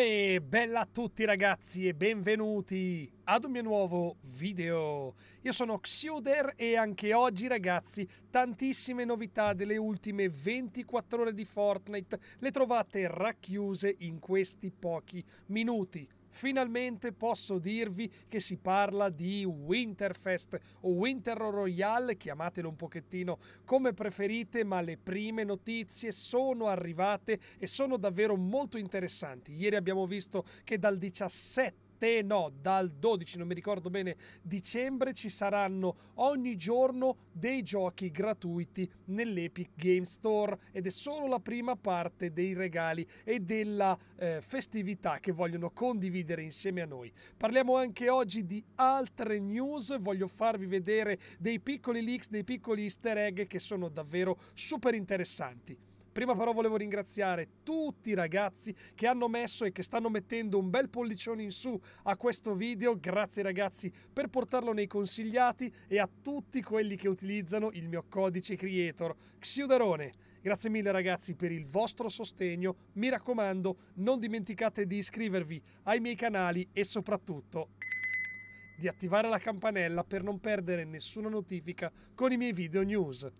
e bella a tutti ragazzi e benvenuti ad un mio nuovo video. Io sono Xuder e anche oggi ragazzi tantissime novità delle ultime 24 ore di Fortnite le trovate racchiuse in questi pochi minuti finalmente posso dirvi che si parla di Winterfest o Winter Royale, chiamatelo un pochettino come preferite, ma le prime notizie sono arrivate e sono davvero molto interessanti. Ieri abbiamo visto che dal 17 te no, dal 12, non mi ricordo bene, dicembre ci saranno ogni giorno dei giochi gratuiti nell'Epic Game Store ed è solo la prima parte dei regali e della eh, festività che vogliono condividere insieme a noi. Parliamo anche oggi di altre news, voglio farvi vedere dei piccoli leaks, dei piccoli easter egg che sono davvero super interessanti. Prima però volevo ringraziare tutti i ragazzi che hanno messo e che stanno mettendo un bel pollicione in su a questo video. Grazie ragazzi per portarlo nei consigliati e a tutti quelli che utilizzano il mio codice creator Xiudarone. Grazie mille ragazzi per il vostro sostegno, mi raccomando non dimenticate di iscrivervi ai miei canali e soprattutto di attivare la campanella per non perdere nessuna notifica con i miei video news.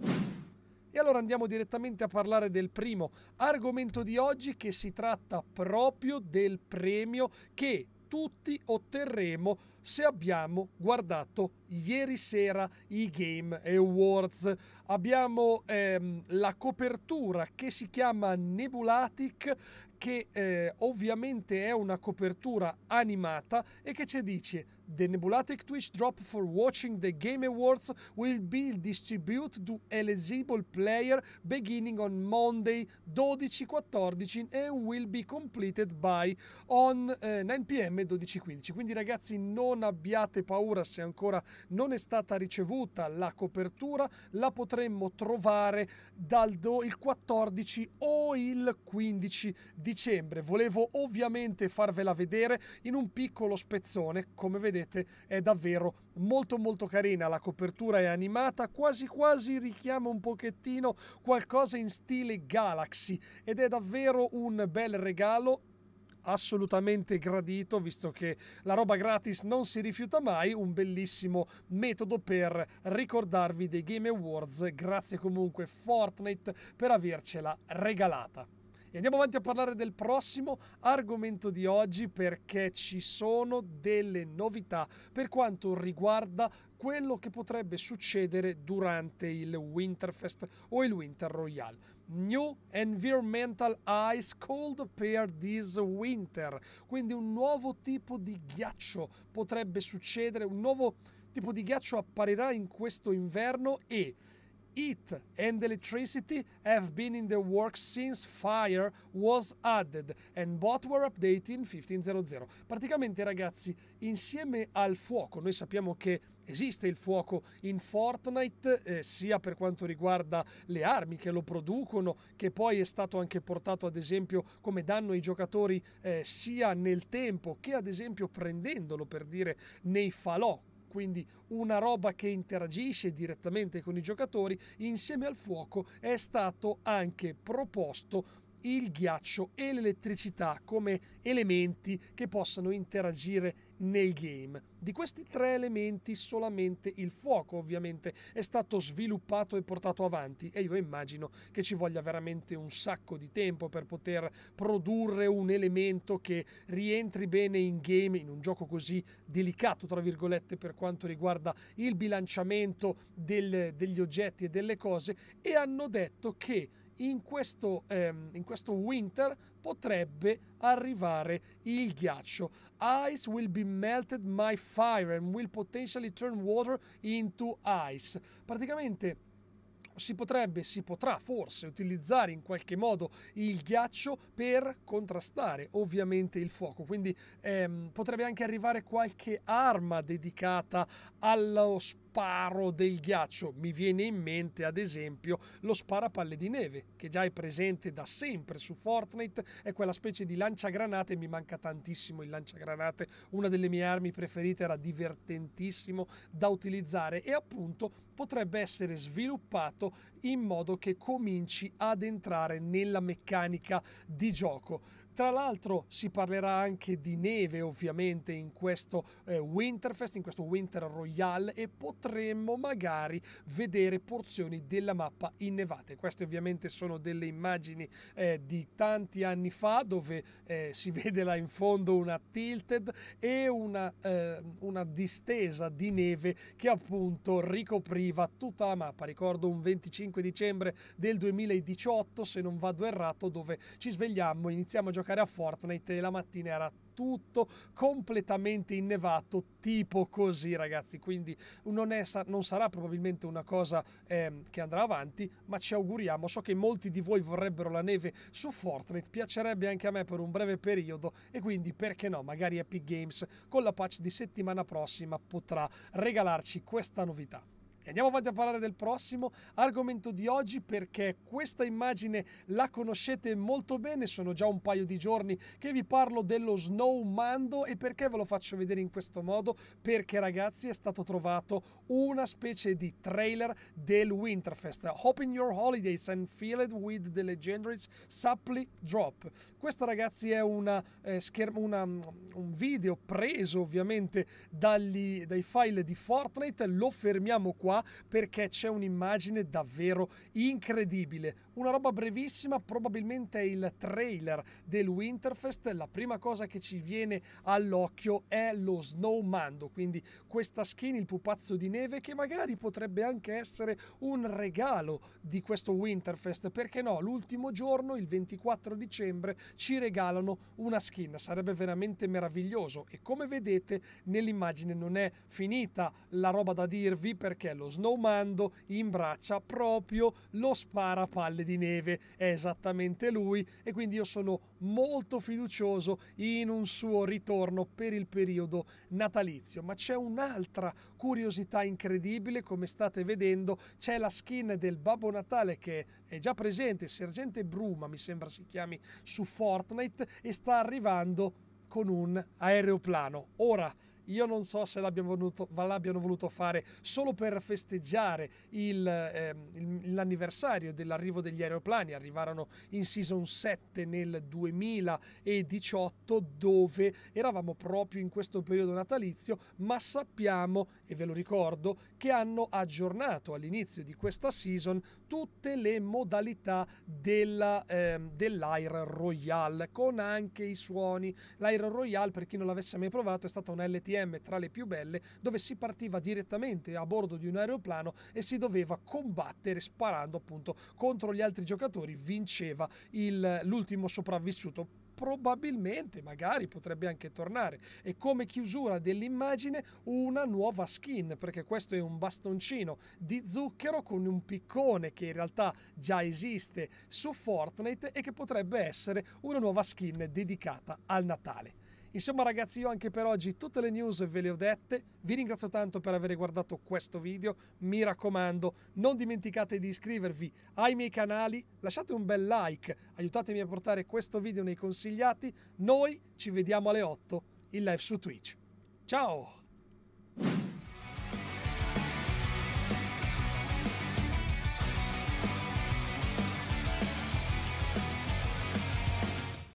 E allora andiamo direttamente a parlare del primo argomento di oggi che si tratta proprio del premio che tutti otterremo se abbiamo guardato ieri sera i Game Awards. Abbiamo ehm, la copertura che si chiama Nebulatic, che eh, ovviamente è una copertura animata e che ci dice The Nebulatic Twitch drop for watching the Game Awards will be distributed to eligible player beginning on Monday 12.14 and will be completed by on eh, 9 pm 12.15. Quindi ragazzi non abbiate paura se ancora non è stata ricevuta la copertura, la potremmo trovare dal do, il 14 o il 15 dicembre. Volevo ovviamente farvela vedere in un piccolo spezzone, come vedete vedete è davvero molto molto carina, la copertura è animata, quasi quasi richiama un pochettino qualcosa in stile Galaxy ed è davvero un bel regalo assolutamente gradito visto che la roba gratis non si rifiuta mai un bellissimo metodo per ricordarvi dei Game Awards grazie comunque Fortnite per avercela regalata e andiamo avanti a parlare del prossimo argomento di oggi perché ci sono delle novità per quanto riguarda quello che potrebbe succedere durante il Winterfest o il Winter Royale. New Environmental Ice Cold Pair this winter, quindi un nuovo tipo di ghiaccio potrebbe succedere, un nuovo tipo di ghiaccio apparirà in questo inverno e heat and electricity have been in the works since fire was added and both were updated in 1500. Praticamente ragazzi, insieme al fuoco, noi sappiamo che esiste il fuoco in Fortnite eh, sia per quanto riguarda le armi che lo producono, che poi è stato anche portato ad esempio come danno ai giocatori eh, sia nel tempo che ad esempio prendendolo per dire nei falò quindi una roba che interagisce direttamente con i giocatori, insieme al fuoco è stato anche proposto il ghiaccio e l'elettricità come elementi che possano interagire nel game. Di questi tre elementi solamente il fuoco ovviamente è stato sviluppato e portato avanti e io immagino che ci voglia veramente un sacco di tempo per poter produrre un elemento che rientri bene in game in un gioco così delicato tra virgolette per quanto riguarda il bilanciamento del, degli oggetti e delle cose e hanno detto che in questo, ehm, in questo winter potrebbe arrivare il ghiaccio. Ice will be melted by fire and will potentially turn water into ice. Praticamente si potrebbe, si potrà forse utilizzare in qualche modo il ghiaccio per contrastare ovviamente il fuoco. Quindi ehm, potrebbe anche arrivare qualche arma dedicata allo spazio sparo del ghiaccio. Mi viene in mente, ad esempio, lo sparapalle di neve, che già è presente da sempre su Fortnite, è quella specie di lanciagranate, mi manca tantissimo il lanciagranate, una delle mie armi preferite era divertentissimo da utilizzare e appunto potrebbe essere sviluppato in modo che cominci ad entrare nella meccanica di gioco tra l'altro si parlerà anche di neve ovviamente in questo eh, Winterfest, in questo Winter Royale e potremmo magari vedere porzioni della mappa innevate. Queste ovviamente sono delle immagini eh, di tanti anni fa dove eh, si vede là in fondo una tilted e una, eh, una distesa di neve che appunto ricopriva tutta la mappa. Ricordo un 25 dicembre del 2018 se non vado errato dove ci svegliammo, iniziamo a giocare giocare a Fortnite e la mattina era tutto completamente innevato, tipo così ragazzi, quindi non, è, non sarà probabilmente una cosa eh, che andrà avanti, ma ci auguriamo, so che molti di voi vorrebbero la neve su Fortnite, piacerebbe anche a me per un breve periodo e quindi perché no, magari Epic Games con la patch di settimana prossima potrà regalarci questa novità. E andiamo avanti a parlare del prossimo argomento di oggi perché questa immagine la conoscete molto bene, sono già un paio di giorni che vi parlo dello Snow Mando e perché ve lo faccio vedere in questo modo? Perché ragazzi è stato trovato una specie di trailer del Winterfest, Hoping Your Holidays and Feel It with the Legendary Supply Drop. Questo ragazzi è una, eh, schermo, una, mm, un video preso ovviamente dagli, dai file di Fortnite, lo fermiamo qua perché c'è un'immagine davvero incredibile. Una roba brevissima, probabilmente il trailer del Winterfest. La prima cosa che ci viene all'occhio è lo snowmando, quindi questa skin, il pupazzo di neve, che magari potrebbe anche essere un regalo di questo Winterfest. Perché no? L'ultimo giorno, il 24 dicembre, ci regalano una skin. Sarebbe veramente meraviglioso. E come vedete, nell'immagine non è finita la roba da dirvi perché lo lo snowmando imbraccia proprio lo sparapalle di neve. È esattamente lui e quindi io sono molto fiducioso in un suo ritorno per il periodo natalizio. Ma c'è un'altra curiosità incredibile, come state vedendo, c'è la skin del Babbo Natale che è già presente, Sergente Bruma mi sembra si chiami, su Fortnite e sta arrivando con un aeroplano. Ora, io non so se l'abbiano voluto, l'abbiano voluto fare solo per festeggiare il, eh, il, l'anniversario dell'arrivo degli aeroplani. Arrivarono in season 7 nel 2018 dove eravamo proprio in questo periodo natalizio, ma sappiamo, e ve lo ricordo, che hanno aggiornato all'inizio di questa season tutte le modalità della, eh, dell'Air Royale con anche i suoni. L'Air Royale, per chi non l'avesse mai provato, è stata un LTS ICBM tra le più belle, dove si partiva direttamente a bordo di un aeroplano e si doveva combattere sparando appunto contro gli altri giocatori, vinceva il, l'ultimo sopravvissuto probabilmente, magari potrebbe anche tornare. E come chiusura dell'immagine una nuova skin, perché questo è un bastoncino di zucchero con un piccone che in realtà già esiste su Fortnite e che potrebbe essere una nuova skin dedicata al Natale. Insomma ragazzi io anche per oggi tutte le news ve le ho dette, vi ringrazio tanto per aver guardato questo video, mi raccomando non dimenticate di iscrivervi ai miei canali, lasciate un bel like, aiutatemi a portare questo video nei consigliati, noi ci vediamo alle 8 in live su Twitch. Ciao!